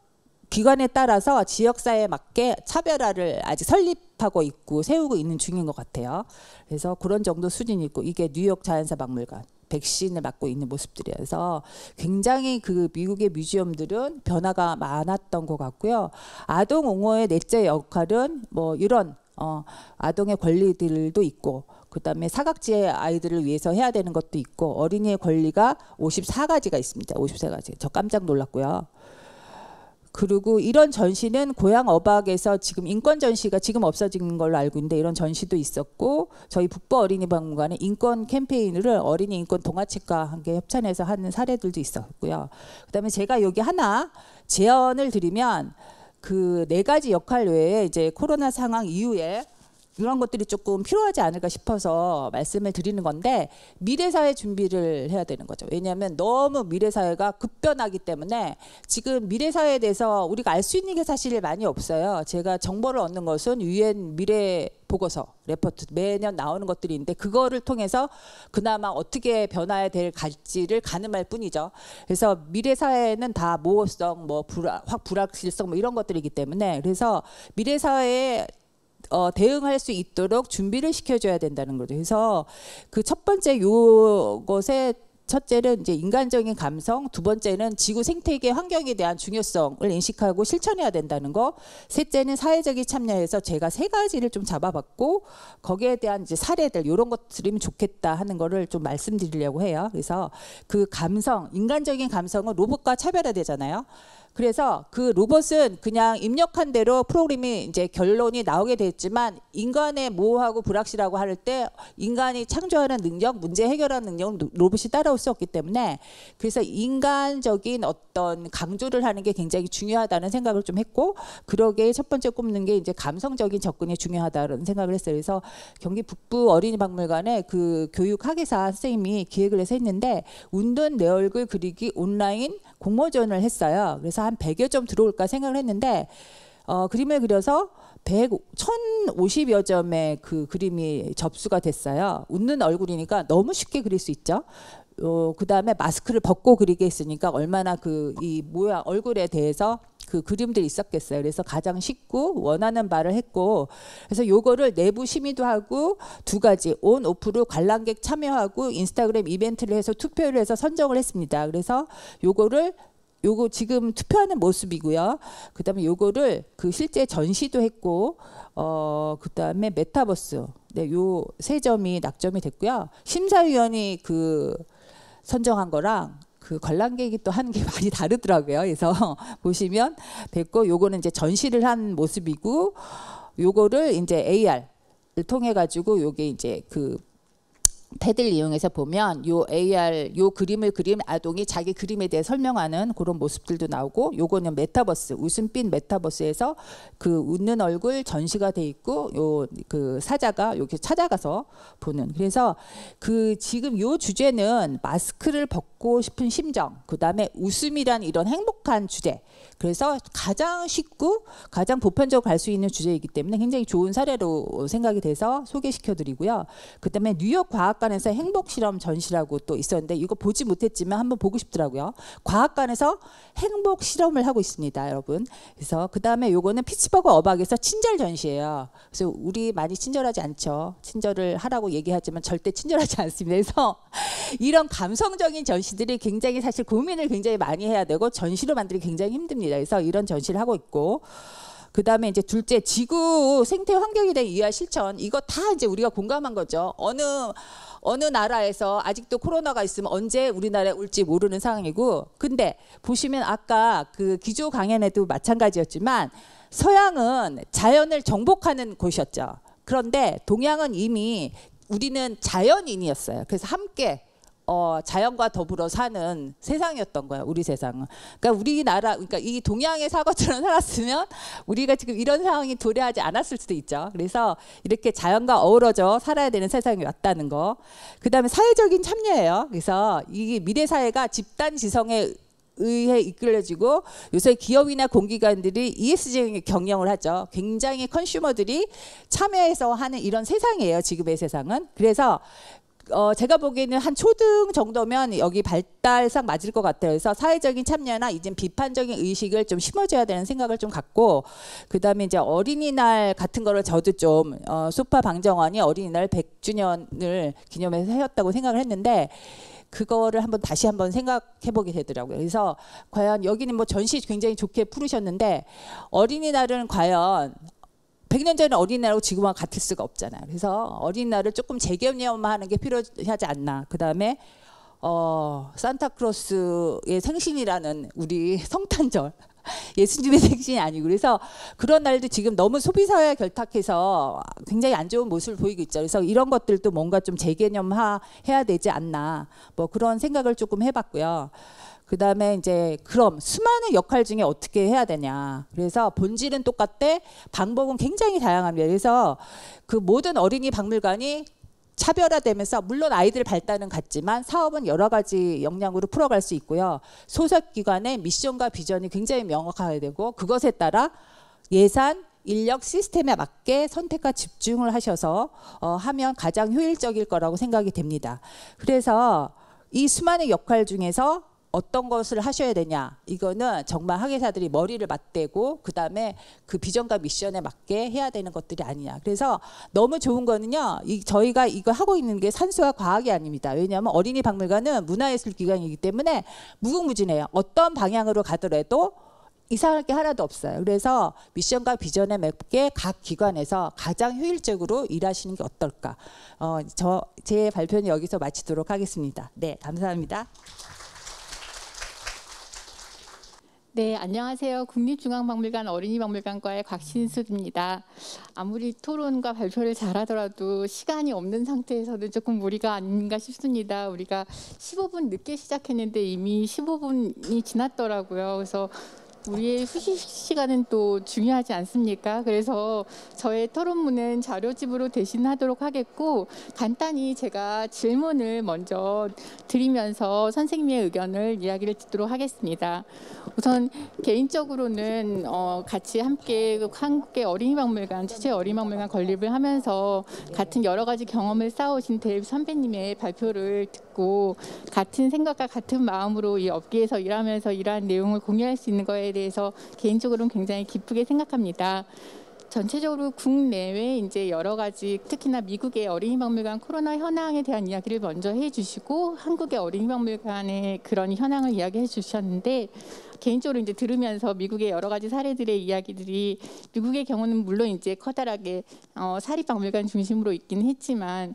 기관에 따라서 지역사에 맞게 차별화를 아직 설립하고 있고 세우고 있는 중인 것 같아요. 그래서 그런 정도 수준이 있고 이게 뉴욕 자연사 박물관 백신을 맞고 있는 모습들이어서 굉장히 그 미국의 뮤지엄들은 변화가 많았던 것 같고요. 아동 옹호의 넷째 역할은 뭐 이런 어, 아동의 권리들도 있고 그다음에 사각지의 아이들을 위해서 해야 되는 것도 있고 어린이의 권리가 54가지가 있습니다. 54가지. 저 깜짝 놀랐고요. 그리고 이런 전시는 고향 어박에서 지금 인권 전시가 지금 없어진 걸로 알고 있는데 이런 전시도 있었고 저희 북부 어린이 박물관에 인권 캠페인을 어린이 인권 동화책과 함께 협찬해서 하는 사례들도 있었고요. 그다음에 제가 여기 하나 제언을 드리면 그 네 가지 역할 외에 이제 코로나 상황 이후에 이런 것들이 조금 필요하지 않을까 싶어서 말씀을 드리는 건데 미래 사회 준비를 해야 되는 거죠. 왜냐하면 너무 미래 사회가 급변하기 때문에 지금 미래 사회에 대해서 우리가 알 수 있는 게 사실 많이 없어요. 제가 정보를 얻는 것은 유엔 미래 보고서 레포트 매년 나오는 것들이 있는데 그거를 통해서 그나마 어떻게 변화해야 될 갈지를 가늠할 뿐이죠. 그래서 미래 사회는 다 모호성, 뭐 불확 불확실성 뭐 이런 것들이기 때문에 그래서 미래 사회에 어, 대응할 수 있도록 준비를 시켜줘야 된다는 거죠. 그래서 그 첫 번째 요것에 첫째는 이제 인간적인 감성, 두 번째는 지구 생태계 환경에 대한 중요성을 인식하고 실천해야 된다는 거, 셋째는 사회적인 참여에서 제가 세 가지를 좀 잡아봤고 거기에 대한 이제 사례들 이런 것들이면 좋겠다 하는 거를 좀 말씀드리려고 해요. 그래서 그 감성, 인간적인 감성은 로봇과 차별화되잖아요. 그래서 그 로봇은 그냥 입력한 대로 프로그램이 이제 결론이 나오게 됐지만 인간의 모호하고 불확실하고 할 때 인간이 창조하는 능력, 문제 해결하는 능력은 로봇이 따라올 수 없기 때문에 그래서 인간적인 어떤 강조를 하는 게 굉장히 중요하다는 생각을 좀 했고 그러게 첫 번째 꼽는 게 이제 감성적인 접근이 중요하다는 생각을 했어요. 그래서 경기 북부 어린이 박물관에 그 교육 학예사 선생님이 기획을 해서 했는데 운돈 내 얼굴 그리기 온라인 공모전을 했어요. 그래서 한 100여 점 들어올까 생각을 했는데 어, 그림을 그려서 100, 1050여 점의 그 그림이 접수가 됐어요. 웃는 얼굴이니까 너무 쉽게 그릴 수 있죠. 어, 그 다음에 마스크를 벗고 그리게 했으니까 얼마나 그 이 모양 얼굴에 대해서 그 그림들이 있었겠어요. 그래서 가장 쉽고 원하는 바를 했고 그래서 요거를 내부 심의도 하고 두 가지 온 오프로 관람객 참여하고 인스타그램 이벤트를 해서 투표를 해서 선정을 했습니다. 그래서 요거를 요거 지금 투표하는 모습이고요. 그다음에 요거를 그 실제 전시도 했고 어 그다음에 메타버스 네, 요 세 점이 낙점이 됐고요. 심사위원이 그 선정한 거랑 그 관람객이 또 하는 게 많이 다르더라고요. 그래서 보시면 됐고 요거는 이제 전시를 한 모습이고 요거를 이제 AR을 통해 가지고 요게 이제 그 패드를 이용해서 보면 요 AR 요 그림을 그린 아동이 자기 그림에 대해 설명하는 그런 모습들도 나오고 요거는 메타버스 웃음빛 메타버스에서 그 웃는 얼굴 전시가 돼 있고 요 그 사자가 여기 찾아가서 보는 그래서 그 지금 요 주제는 마스크를 벗고 싶은 심정 그다음에 웃음이란 이런 행복한 주제 그래서 가장 쉽고 가장 보편적으로 갈 수 있는 주제이기 때문에 굉장히 좋은 사례로 생각이 돼서 소개시켜 드리고요. 그다음에 뉴욕 과학관에서 행복 실험 전시라고 또 있었는데 이거 보지 못했지만 한번 보고 싶더라고요. 과학관에서 행복 실험을 하고 있습니다, 여러분. 그래서 그다음에 요거는 피츠버그 어박에서 친절 전시예요. 그래서 우리 많이 친절하지 않죠. 친절을 하라고 얘기하지만 절대 친절하지 않습니다. 그래서 이런 감성적인 전시들이 굉장히 사실 고민을 굉장히 많이 해야 되고 전시로 만들기 굉장히 힘듭니다. 있습니 그래서 이런 전시를 하고 있고 그 다음에 이제 둘째 지구 생태 환경에 대한 이해와 실천 이거 다 이제 우리가 공감한 거죠. 어느 어느 나라에서 아직도 코로나가 있으면 언제 우리나라에 올지 모르는 상황이고 근데 보시면 아까 그 기조 강연에도 마찬가지였지만 서양은 자연을 정복하는 곳이었죠. 그런데 동양은 이미 우리는 자연인이었어요. 그래서 함께 어, 자연과 더불어 사는 세상이었던 거야 우리 세상은. 그러니까 우리나라, 그러니까 이 동양의 사고처럼 살았으면 우리가 지금 이런 상황이 도래하지 않았을 수도 있죠. 그래서 이렇게 자연과 어우러져 살아야 되는 세상이 왔다는 거. 그 다음에 사회적인 참여예요. 그래서 이 미래 사회가 집단 지성에 의해 이끌려지고 요새 기업이나 공기관들이 ESG 경영을 하죠. 굉장히 컨슈머들이 참여해서 하는 이런 세상이에요. 지금의 세상은. 그래서 어, 제가 보기에는 한 초등 정도면 여기 발달상 맞을 것 같아요. 그래서 사회적인 참여나 이젠 비판적인 의식을 좀 심어줘야 되는 생각을 좀 갖고, 그 다음에 이제 어린이날 같은 거를 저도 좀, 어, 소파 방정환이 어린이날 100주년을 기념해서 해왔다고 생각을 했는데, 그거를 한번 다시 한번 생각해 보게 되더라고요. 그래서 과연 여기는 뭐 전시 굉장히 좋게 풀으셨는데 어린이날은 과연 100년 전에 어린이날하고 지금과 같을 수가 없잖아요. 그래서 어린이날을 조금 재개념하는 게 필요하지 않나. 그 다음에 어, 산타크로스의 생신이라는 우리 성탄절. 예수님의 생신이 아니고 그래서 그런 날도 지금 너무 소비사회 결탁해서 굉장히 안 좋은 모습을 보이고 있죠. 그래서 이런 것들도 뭔가 좀 재개념화 해야 되지 않나 뭐 그런 생각을 조금 해봤고요. 그 다음에 이제 그럼 수많은 역할 중에 어떻게 해야 되냐. 그래서 본질은 똑같대. 방법은 굉장히 다양합니다. 그래서 그 모든 어린이 박물관이 차별화되면서 물론 아이들 발달은 같지만 사업은 여러 가지 역량으로 풀어갈 수 있고요. 소속기관의 미션과 비전이 굉장히 명확하게 되고 그것에 따라 예산, 인력 시스템에 맞게 선택과 집중을 하셔서 어, 하면 가장 효율적일 거라고 생각이 됩니다. 그래서 이 수많은 역할 중에서 어떤 것을 하셔야 되냐 이거는 정말 학예사들이 머리를 맞대고 그다음에 그 비전과 미션에 맞게 해야 되는 것들이 아니냐 그래서 너무 좋은 거는요 이 저희가 이거 하고 있는 게 산수와 과학이 아닙니다 왜냐하면 어린이 박물관은 문화예술기관이기 때문에 무궁무진해요 어떤 방향으로 가더라도 이상할 게 하나도 없어요 그래서 미션과 비전에 맞게 각 기관에서 가장 효율적으로 일하시는 게 어떨까 어, 저 제 발표는 여기서 마치도록 하겠습니다 네 감사합니다. 네, 안녕하세요. 국립중앙박물관 어린이박물관과의 곽신수입니다. 아무리 토론과 발표를 잘하더라도 시간이 없는 상태에서는 조금 무리가 아닌가 싶습니다. 우리가 15분 늦게 시작했는데 이미 15분이 지났더라고요. 그래서 우리의 휴식 시간은 또 중요하지 않습니까? 그래서 저의 토론문은 자료집으로 대신하도록 하겠고 간단히 제가 질문을 먼저 드리면서 선생님의 의견을 이야기를 듣도록 하겠습니다. 우선 개인적으로는 어, 같이 함께 한국의 어린이박물관, 체제 어린이박물관 건립을 하면서 같은 여러 가지 경험을 쌓아오신 대입 선배님의 발표를 듣고 같은 생각과 같은 마음으로 이 업계에서 일하면서 일한 내용을 공유할 수 있는 거에 대해서 개인적으로는 굉장히 기쁘게 생각합니다. 전체적으로 국내외 이제 여러 가지 특히나 미국의 어린이 박물관 코로나 현황에 대한 이야기를 먼저 해주시고 한국의 어린이 박물관의 그런 현황을 이야기해 주셨는데 개인적으로 이제 들으면서 미국의 여러 가지 사례들의 이야기들이 미국의 경우는 물론 이제 커다랗게 어, 사립 박물관 중심으로 있긴 했지만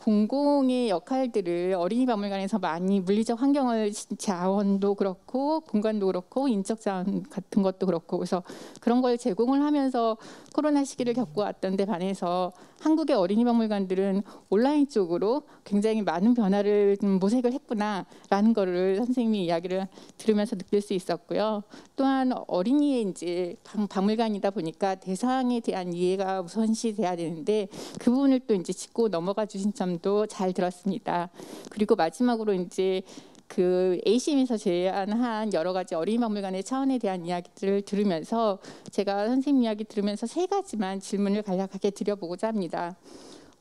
공공의 역할들을 어린이 박물관에서 많이 물리적 환경을 자원도 그렇고 공간도 그렇고 인적 자원 같은 것도 그렇고 그래서 그런 걸 제공을 하면서 코로나 시기를 겪어 왔던 데 반해서 한국의 어린이 박물관들은 온라인 쪽으로 굉장히 많은 변화를 모색을 했구나라는 거를 선생님이 이야기를 들으면서 느낄 수 있었고요. 또한 어린이의 이제 박물관이다 보니까 대상에 대한 이해가 우선시 돼야 되는데 그 부분을 또 이제 짚고 넘어가 주신 점도 잘 들었습니다. 그리고 마지막으로 이제 그 A심에서 제안한 여러 가지 어린이 박물관의 차원에 대한 이야기들을 들으면서 제가 선생님 이야기 들으면서 세 가지만 질문을 간략하게 드려보고자 합니다.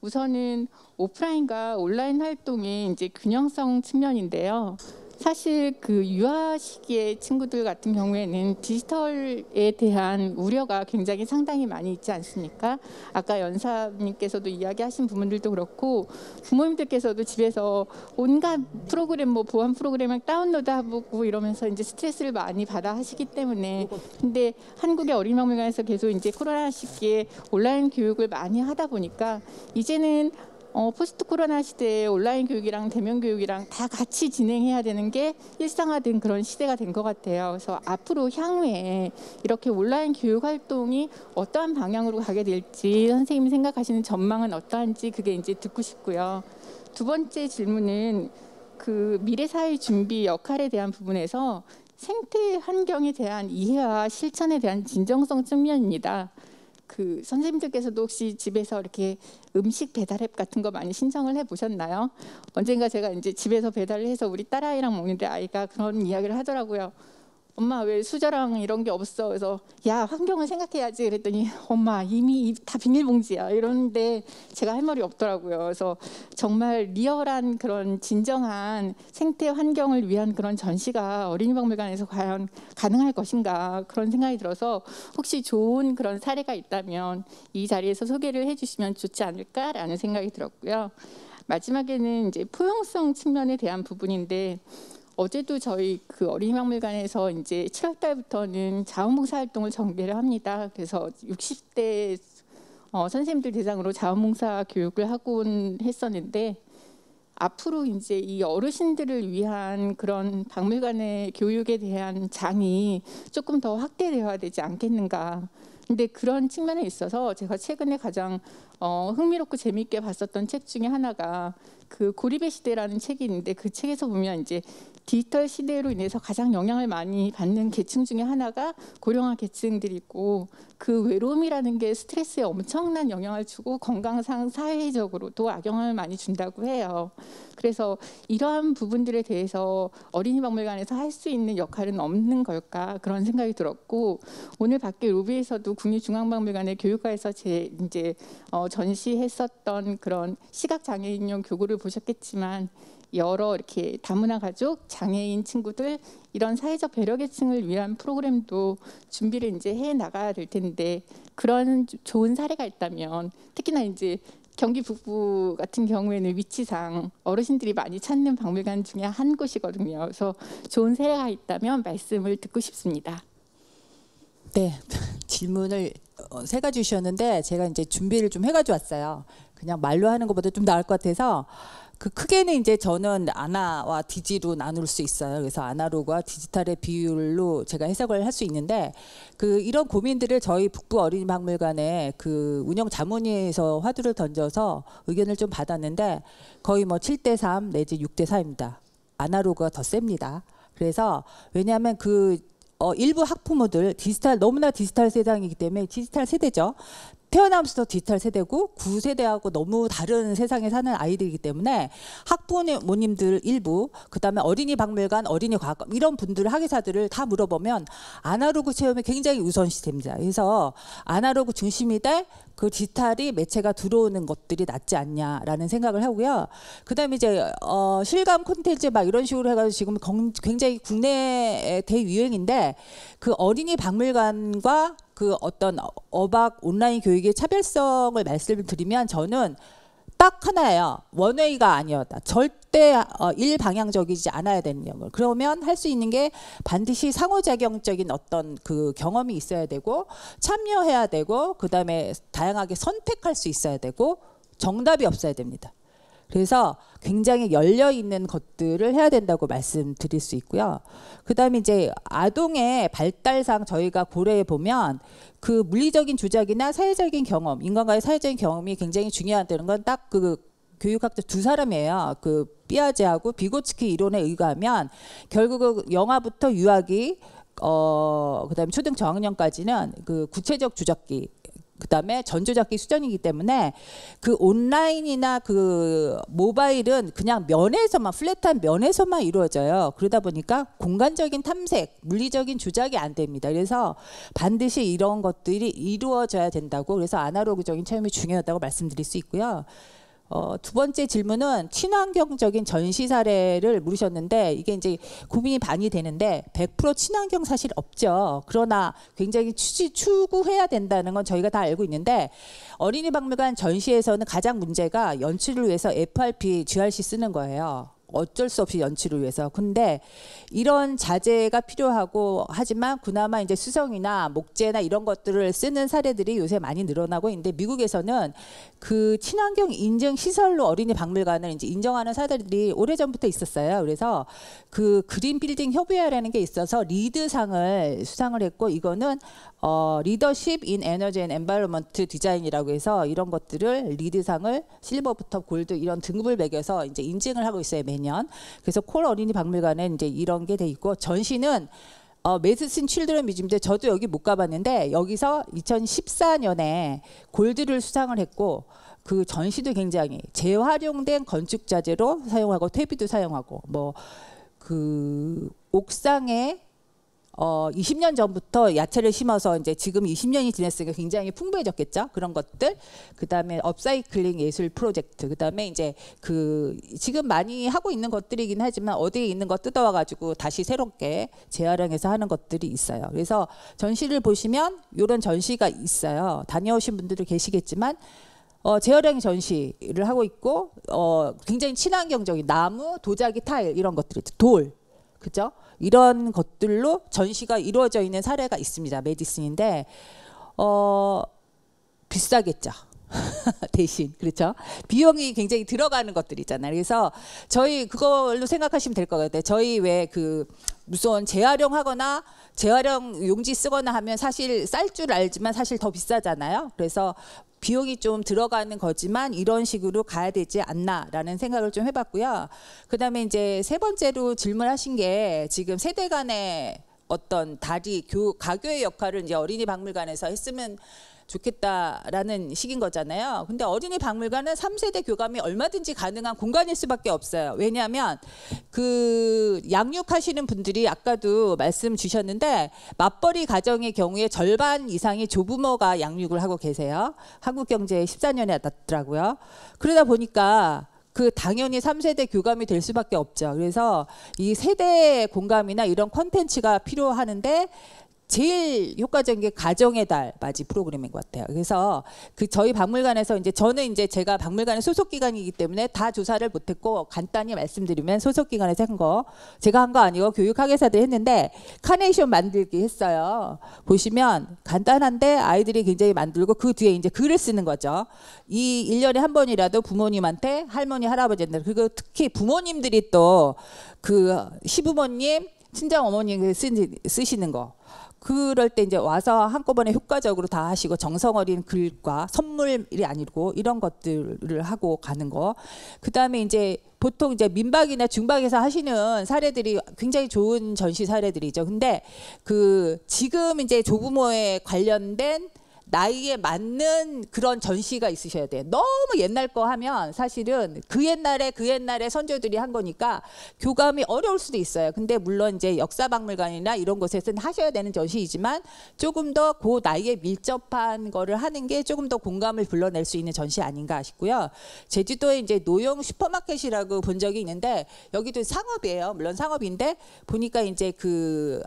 우선은 오프라인과 온라인 활동의 이제 균형성 측면인데요. 사실 그 유아 시기의 친구들 같은 경우에는 디지털에 대한 우려가 굉장히 상당히 많이 있지 않습니까? 아까 연사님께서도 이야기하신 부분들도 그렇고 부모님들께서도 집에서 온갖 프로그램 뭐 보안 프로그램을 다운로드하고 이러면서 이제 스트레스를 많이 받아 하시기 때문에 근데 한국의 어린이박물관에서 계속 이제 코로나 시기에 온라인 교육을 많이 하다 보니까 이제는 어, 포스트 코로나 시대에 온라인 교육이랑 대면 교육이랑 다 같이 진행해야 되는 게 일상화된 그런 시대가 된 것 같아요. 그래서 앞으로 향후에 이렇게 온라인 교육 활동이 어떠한 방향으로 가게 될지 선생님이 생각하시는 전망은 어떠한지 그게 이제 듣고 싶고요. 두 번째 질문은 그 미래 사회 준비 역할에 대한 부분에서 생태 환경에 대한 이해와 실천에 대한 진정성 측면입니다. 그 선생님들께서도 혹시 집에서 이렇게 음식 배달 앱 같은 거 많이 신청을 해 보셨나요? 언젠가 제가 이제 집에서 배달을 해서 우리 딸아이랑 먹는데 아이가 그런 이야기를 하더라고요. 엄마 왜 수저랑 이런 게 없어? 그래서 야 환경을 생각해야지 그랬더니 엄마 이미 다 비닐봉지야 이런데 제가 할 말이 없더라고요. 그래서 정말 리얼한 그런 진정한 생태 환경을 위한 그런 전시가 어린이 박물관에서 과연 가능할 것인가 그런 생각이 들어서 혹시 좋은 그런 사례가 있다면 이 자리에서 소개를 해주시면 좋지 않을까라는 생각이 들었고요. 마지막에는 이제 포용성 측면에 대한 부분인데 어제도 저희 그 어린이박물관에서 이제 7월 달부터는 자원봉사 활동을 전개를 합니다. 그래서 60대 어, 선생님들 대상으로 자원봉사 교육을 하곤 했었는데 앞으로 이제 이 어르신들을 위한 그런 박물관의 교육에 대한 장이 조금 더 확대되어야 되지 않겠는가. 근데 그런 측면에 있어서 제가 최근에 가장 어, 흥미롭고 재미있게 봤었던 책 중에 하나가 그 고립의 시대라는 책이 있는데 그 책에서 보면 이제 디지털 시대로 인해서 가장 영향을 많이 받는 계층 중에 하나가 고령화 계층들이 있고 그 외로움이라는 게 스트레스에 엄청난 영향을 주고 건강상 사회적으로도 악영향을 많이 준다고 해요. 그래서 이러한 부분들에 대해서 어린이 박물관에서 할 수 있는 역할은 없는 걸까 그런 생각이 들었고 오늘 밖에 로비에서도 국립중앙박물관의 교육과에서 제 이제 어 전시했었던 그런 시각 장애인용 교구를 보셨겠지만 여러 이렇게 다문화 가족, 장애인 친구들 이런 사회적 배려계층을 위한 프로그램도 준비를 이제 해 나가야 될 텐데 그런 좋은 사례가 있다면 특히나 이제 경기 북부 같은 경우에는 위치상 어르신들이 많이 찾는 박물관 중에 한 곳이거든요. 그래서 좋은 사례가 있다면 말씀을 듣고 싶습니다. 네, 질문을 어, 세 가지 주셨는데 제가 이제 준비를 좀 해가지고 왔어요. 그냥 말로 하는 것보다 좀 나을 것 같아서 그 크게는 이제 저는 아나와 디지로 나눌 수 있어요. 그래서 아나로그와 디지털의 비율로 제가 해석을 할 수 있는데 그 이런 고민들을 저희 북부 어린이 박물관의 그 운영 자문위에서 화두를 던져서 의견을 좀 받았는데 거의 뭐 7대 3 내지 6대 4입니다. 아나로그가 더 셉니다. 그래서 왜냐하면 그 어, 일부 학부모들 디지털 너무나 디지털 세상이기 때문에 디지털 세대죠. 태어나면서 디지털 세대고 구세대하고 너무 다른 세상에 사는 아이들이기 때문에 학부모님들 일부 그다음에 어린이 박물관 어린이 과학관 이런 분들 학예사들을 다 물어보면 아날로그 체험이 굉장히 우선시됩니다 그래서 아날로그 중심이 돼그 디지털이 매체가 들어오는 것들이 낫지 않냐라는 생각을 하고요 그다음에 이제 어 실감 콘텐츠 막 이런 식으로 해가지고 지금 굉장히 국내 에 대유행인데 그 어린이 박물관과 그 어떤 어박 온라인 교육의 차별성을 말씀을 드리면 저는 딱 하나예요. 원웨이가 아니었다. 절대 어, 일방향적이지 않아야 되는 영을. 그러면 할 수 있는 게 반드시 상호작용적인 어떤 그 경험이 있어야 되고 참여해야 되고 그다음에 다양하게 선택할 수 있어야 되고 정답이 없어야 됩니다. 그래서 굉장히 열려 있는 것들을 해야 된다고 말씀드릴 수 있고요. 그다음에 이제 아동의 발달상 저희가 고려해 보면 그 물리적인 주작이나 사회적인 경험, 인간과의 사회적인 경험이 굉장히 중요하다는 건 딱 그 교육학자 두 사람이에요. 그 삐아제하고 비고츠키 이론에 의거하면 결국은 영아부터 유아기 어, 그 다음에 초등 저학년까지는 그 구체적 주적기, 그다음에 전조작기 수전이기 때문에 그 온라인이나 그 모바일은 그냥 면에서만 플랫한 면에서만 이루어져요. 그러다 보니까 공간적인 탐색, 물리적인 조작이 안 됩니다. 그래서 반드시 이런 것들이 이루어져야 된다고 그래서 아날로그적인 체험이 중요하다고 말씀드릴 수 있고요. 어, 두 번째 질문은 친환경적인 전시 사례를 물으셨는데 이게 이제 고민이 반이 되는데 100% 친환경 사실 없죠. 그러나 굉장히 추지, 추구해야 된다는 건 저희가 다 알고 있는데 어린이 박물관 전시에서는 가장 문제가 연출을 위해서 FRP, GRC 쓰는 거예요. 어쩔 수 없이 연출을 위해서. 근데 이런 자재가 필요하고 하지만 그나마 이제 수성이나 목재나 이런 것들을 쓰는 사례들이 요새 많이 늘어나고 있는데 미국에서는 그 친환경 인증 시설로 어린이 박물관을 이제 인정하는 사례들이 오래전부터 있었어요. 그래서 그 그린 빌딩 협의회라는 게 있어서 리드상을 수상을 했고 이거는 어 리더십 인 에너지 앤 엔바이러먼트 디자인이라고 해서 이런 것들을 리드상을 실버부터 골드 이런 등급을 매겨서 이제 인증을 하고 있어요. 매년. 그래서 콜 어린이 박물관에 이제 이런 게 돼 있고 전시는 어, 메디슨 칠드런 뮤지인데 저도 여기 못 가봤는데 여기서 2014년에 골드를 수상을 했고 그 전시도 굉장히 재활용된 건축 자재로 사용하고 퇴비도 사용하고 뭐 그 옥상에 어 20년 전부터 야채를 심어서 이제 지금 20년이 지났으니까 굉장히 풍부해졌겠죠. 그런 것들. 그다음에 업사이클링 예술 프로젝트. 그다음에 이제 그 지금 많이 하고 있는 것들이긴 하지만 어디에 있는 거 뜯어와 가지고 다시 새롭게 재활용해서 하는 것들이 있어요. 그래서 전시를 보시면 이런 전시가 있어요. 다녀오신 분들도 계시겠지만 어, 재활용 전시를 하고 있고 어, 굉장히 친환경적인 나무, 도자기, 타일 이런 것들이 돌 그죠? 이런 것들로 전시가 이루어져 있는 사례가 있습니다. 메디슨인데 어 비싸겠죠. 대신 그렇죠 비용이 굉장히 들어가는 것들이잖아요 그래서 저희 그걸로 생각하시면 될 것 같아요 저희 왜 그 무슨 재활용하거나 재활용 용지 쓰거나 하면 사실 쌀 줄 알지만 사실 더 비싸잖아요 그래서 비용이 좀 들어가는 거지만 이런 식으로 가야 되지 않나라는 생각을 좀 해봤고요. 그다음에 이제 세 번째로 질문하신 게 지금 세대 간의 어떤 다리 교 가교의 역할을 이제 어린이 박물관에서 했으면 좋겠다라는 식인 거잖아요. 근데 어린이 박물관은 3세대 교감이 얼마든지 가능한 공간일 수밖에 없어요. 왜냐하면 그 양육하시는 분들이 아까도 말씀 주셨는데 맞벌이 가정의 경우에 절반 이상의 조부모가 양육을 하고 계세요. 한국경제에 14년에 났더라고요. 그러다 보니까 그 당연히 3세대 교감이 될 수밖에 없죠. 그래서 이 세대 공감이나 이런 콘텐츠가 필요하는데 제일 효과적인 게 가정의 달 맞이 프로그램인 것 같아요. 그래서 그 저희 박물관에서 이제 저는 이제 제가 박물관의 소속 기관이기 때문에 다 조사를 못했고 간단히 말씀드리면 소속 기관에서 한 거 제가 한 거 아니고 교육학예사들 했는데 카네이션 만들기 했어요. 보시면 간단한데 아이들이 굉장히 만들고 그 뒤에 이제 글을 쓰는 거죠. 이 일년에 한 번이라도 부모님한테 할머니 할아버지한테 그리고 특히 부모님들이 또 그 시부모님 친정 어머니 쓰시는 거 그럴 때 이제 와서 한꺼번에 효과적으로 다 하시고 정성 어린 글과 선물이 아니고 이런 것들을 하고 가는 거. 그다음에 이제 보통 이제 민박이나 중박에서 하시는 사례들이 굉장히 좋은 전시 사례들이죠. 근데 그 지금 이제 조부모에 관련된 나이에 맞는 그런 전시가 있으셔야 돼요. 너무 옛날 거 하면 사실은 그 옛날에 그 옛날에 선조들이 한 거니까 교감이 어려울 수도 있어요. 근데 물론 이제 역사박물관이나 이런 곳에서는 하셔야 되는 전시이지만 조금 더그 나이에 밀접한 거를 하는 게 조금 더 공감을 불러낼 수 있는 전시 아닌가 싶고요. 제주도에 이제 노영 슈퍼마켓이라고 본 적이 있는데 여기도 상업이에요. 물론 상업인데 보니까 이제 그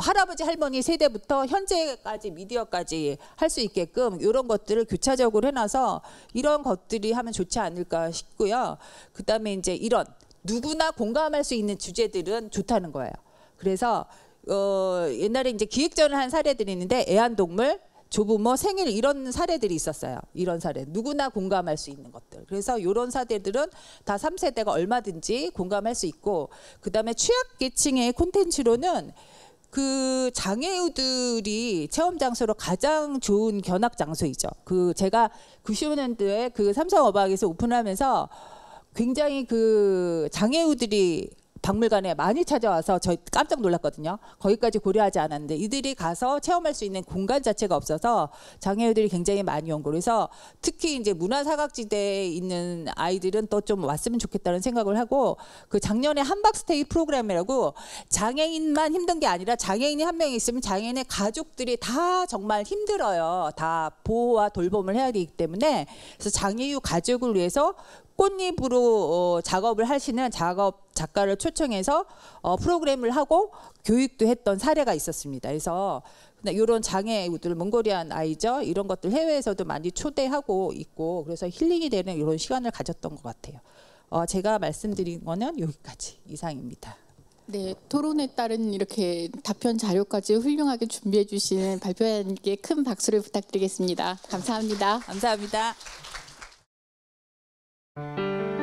할아버지 할머니 세대부터 현재까지 미디어까지 할 수 있게끔 이런 것들을 교차적으로 해놔서 이런 것들이 하면 좋지 않을까 싶고요. 그다음에 이제 이런 누구나 공감할 수 있는 주제들은 좋다는 거예요. 그래서 어, 옛날에 이제 기획전을 한 사례들이 있는데 애완동물, 조부모, 생일 이런 사례들이 있었어요. 이런 사례. 누구나 공감할 수 있는 것들. 그래서 이런 사례들은 다 3세대가 얼마든지 공감할 수 있고 그다음에 취약계층의 콘텐츠로는 그 장애우들이 체험 장소로 가장 좋은 견학 장소이죠. 그 제가 90년도에 그 삼성어박에서 오픈하면서 굉장히 그 장애우들이 박물관에 많이 찾아와서 저 깜짝 놀랐거든요. 거기까지 고려하지 않았는데 이들이 가서 체험할 수 있는 공간 자체가 없어서 장애우들이 굉장히 많이 온 거라서 특히 이제 문화사각지대에 있는 아이들은 또 좀 왔으면 좋겠다는 생각을 하고 그 작년에 한박스테이 프로그램이라고 장애인만 힘든 게 아니라 장애인이 한 명 있으면 장애인의 가족들이 다 정말 힘들어요. 다 보호와 돌봄을 해야 되기 때문에 그래서 장애유 가족을 위해서 꽃잎으로 어, 작업을 하시는 작업 작가를 초청해서 어, 프로그램을 하고 교육도 했던 사례가 있었습니다. 그래서 이런 장애우들 몽골리안 아이죠 이런 것들 해외에서도 많이 초대하고 있고 그래서 힐링이 되는 이런 시간을 가졌던 것 같아요. 어, 제가 말씀드린 거는 여기까지 이상입니다. 네, 토론에 따른 이렇게 답변 자료까지 훌륭하게 준비해 주신 발표연께 큰 박수를 부탁드리겠습니다. 감사합니다. 감사합니다. Música